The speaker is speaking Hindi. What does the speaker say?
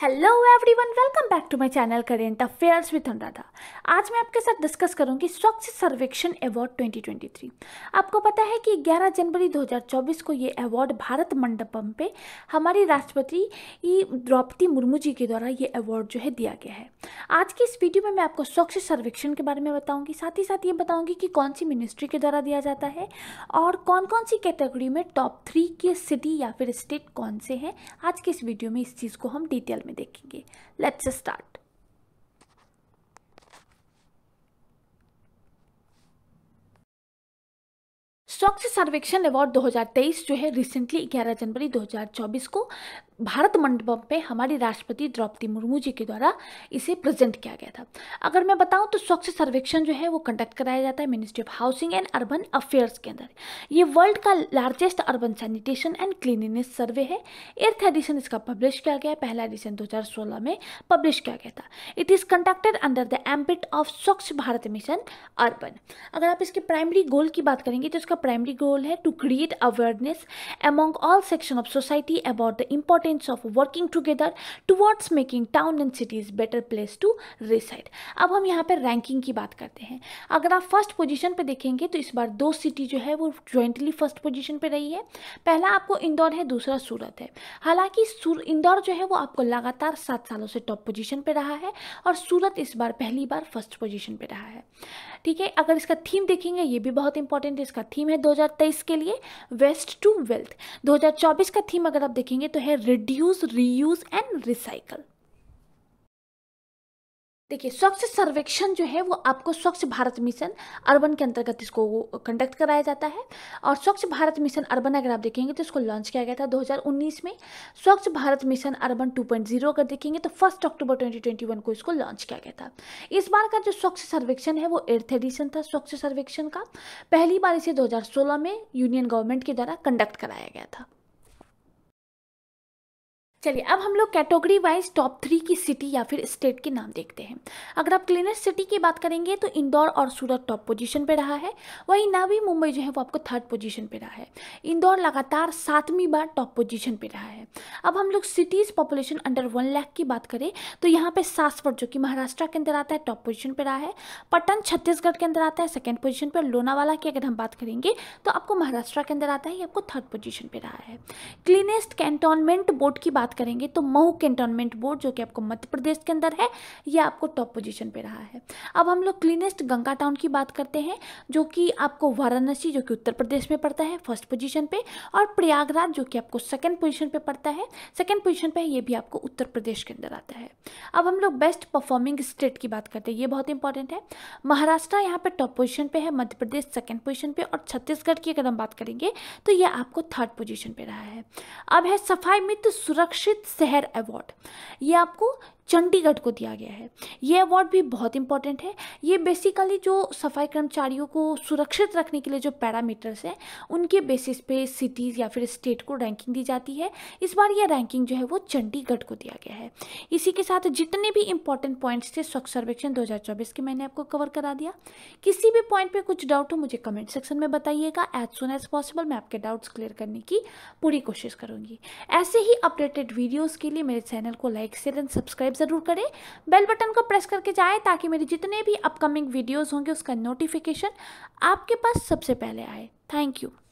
hello everyone welcome back to my channel current affairs with Anuradha आज मैं आपके साथ डिस्कस करूंगी स्वच्छ सर्वेक्षण अवार्ड 2023 आपको पता है कि 11 जनवरी 2024 को ये अवार्ड भारत मंडपम पे हमारी राष्ट्रपति द्रौपदी मुर्मू जी के द्वारा ये अवार्ड जो है दिया गया है आज की इस वीडियो में मैं आपको स्वच्छ सर्वेक्षण के बारे में बताऊँगी साथ ही साथ ये बताऊँगी कि कौन सी मिनिस्ट्री के द्वारा दिया जाता है और कौन कौन सी कैटेगरी में टॉप थ्री के सिटी या फिर स्टेट कौन से हैं आज की इस वीडियो में इस चीज़ को हम डिटेल में देखेंगे लेट्स स्टार्ट स्वच्छ सर्वेक्षण अवार्ड 2023 जो है रिसेंटली 11 जनवरी 2024 को भारत मंडपम पे हमारी राष्ट्रपति द्रौपदी मुर्मू जी के द्वारा इसे प्रेजेंट किया गया था अगर मैं बताऊं तो स्वच्छ सर्वेक्षण जो है वो कंडक्ट कराया जाता है ministry of housing and urban affairs के अंदर ये वर्ल्ड का largest urban sanitation and cleanliness survey है एर्थ एडिशन इसका पब्लिश किया गया पहला एडिशन दो में पब्लिश किया गया था it is conducted under the ambit of Swachh Bharat mission urban अगर आप इसके प्राइमरी गोल की बात करेंगे तो इसका प्राइमरी गोल है to create awareness among all section of society about the importance of working together towards making town and cities better place to reside अब हम यहाँ पर रैंकिंग की बात करते हैं अगर आप फर्स्ट पोजिशन पर देखेंगे तो इस बार दो सिटी जो है वो ज्वाइंटली फर्स्ट पोजिशन पर रही है पहला आपको इंदौर है दूसरा सूरत है हालांकि इंदौर जो है वो आपको लगातार सात सालों से टॉप पोजिशन पर रहा है और सूरत इस बार पहली बार फर्स्ट पोजिशन पर रहा है ठीक है अगर इसका थीम देखेंगे ये भी बहुत इंपॉर्टेंट है इसका थीम है 2023 के लिए वेस्ट टू वेल्थ 2024 का थीम अगर आप देखेंगे तो है रिड्यूस रीयूज एंड रिसाइकल देखिए स्वच्छ सर्वेक्षण जो है वो आपको स्वच्छ भारत मिशन अर्बन के अंतर्गत इसको कंडक्ट कराया जाता है और स्वच्छ भारत मिशन अर्बन अगर आप देखेंगे तो इसको लॉन्च किया गया था 2019 में स्वच्छ भारत मिशन अर्बन 2.0 अगर देखेंगे तो फर्स्ट अक्टूबर 2021 को इसको लॉन्च किया गया था इस बार का जो स्वच्छ सर्वेक्षण है वो एर्थ एडिशन था स्वच्छ सर्वेक्षण का पहली बार इसे दो में यूनियन गवर्नमेंट के द्वारा कंडक्ट कराया गया था चलिए अब हम लोग कैटेगरी वाइज टॉप थ्री की सिटी या फिर स्टेट के नाम देखते हैं अगर आप क्लीनेस्ट सिटी की बात करेंगे तो इंदौर और सूरत टॉप पोजीशन पे रहा है वहीं नवी मुंबई जो है वो आपको थर्ड पोजीशन पे रहा है इंदौर लगातार सातवीं बार टॉप पोजीशन पे रहा है अब हम लोग cities population under one lakh की बात करें तो यहाँ पर सासवर जो कि महाराष्ट्र के अंदर आता है टॉप पोजिशन पर रहा है पटन छत्तीसगढ़ के अंदर आता है सेकेंड पोजिशन पर लोनावाला की अगर हम बात करेंगे तो आपको महाराष्ट्र के अंदर आता है ये आपको थर्ड पोजिशन पर रहा है क्लीनेस्ट कैंटोनमेंट बोर्ड की बात करेंगे तो मऊ कैंटोनमेंट बोर्ड जो कि आपको मध्य प्रदेश के अंदर है यह आपको टॉप पोजीशन पे रहा है अब हम लोग क्लीनेस्ट गंगा टाउन की बात करते हैं जो कि आपको वाराणसी जो कि उत्तर प्रदेश में पड़ता है फर्स्ट पोजीशन पे और प्रयागराज जो कि आपको सेकेंड पोजिशन पर पड़ता है सेकेंड पोजिशन पर यह भी आपको उत्तर प्रदेश के अंदर आता है अब हम लोग बेस्ट परफॉर्मिंग स्टेट की बात करते हैं ये बहुत इंपॉर्टेंट है महाराष्ट्र यहाँ पर टॉप पोजिशन पर है मध्य प्रदेश सेकेंड पोजिशन पर और छत्तीसगढ़ की अगर हम बात करेंगे तो यह आपको थर्ड पोजिशन पर रहा है अब है सफाई मित्र सुरक्षा सुरक्षित शहर अवार्ड ये आपको चंडीगढ़ को दिया गया है ये अवार्ड भी बहुत इंपॉर्टेंट है ये बेसिकली जो सफाई कर्मचारियों को सुरक्षित रखने के लिए जो पैरामीटर्स हैं उनके बेसिस पे सिटीज़ या फिर स्टेट को रैंकिंग दी जाती है इस बार ये रैंकिंग जो है वो चंडीगढ़ को दिया गया है इसी के साथ जितने भी इंपॉर्टेंट पॉइंट्स थे स्वच्छ सर्वेक्षण दो के मैंने आपको कवर करा दिया किसी भी पॉइंट पर कुछ डाउट हो मुझे कमेंट सेक्शन में बताइएगा एज सुन एज पॉसिबल मैं आपके डाउट्स क्लियर करने की पूरी कोशिश करूँगी ऐसे ही अपडेटेड वीडियोज़ के लिए मेरे चैनल को लाइक शेयर एंड सब्सक्राइब ज़रूर करें बेल बटन को प्रेस करके जाएं ताकि मेरे जितने भी अपकमिंग वीडियोज़ होंगे उसका नोटिफिकेशन आपके पास सबसे पहले आए थैंक यू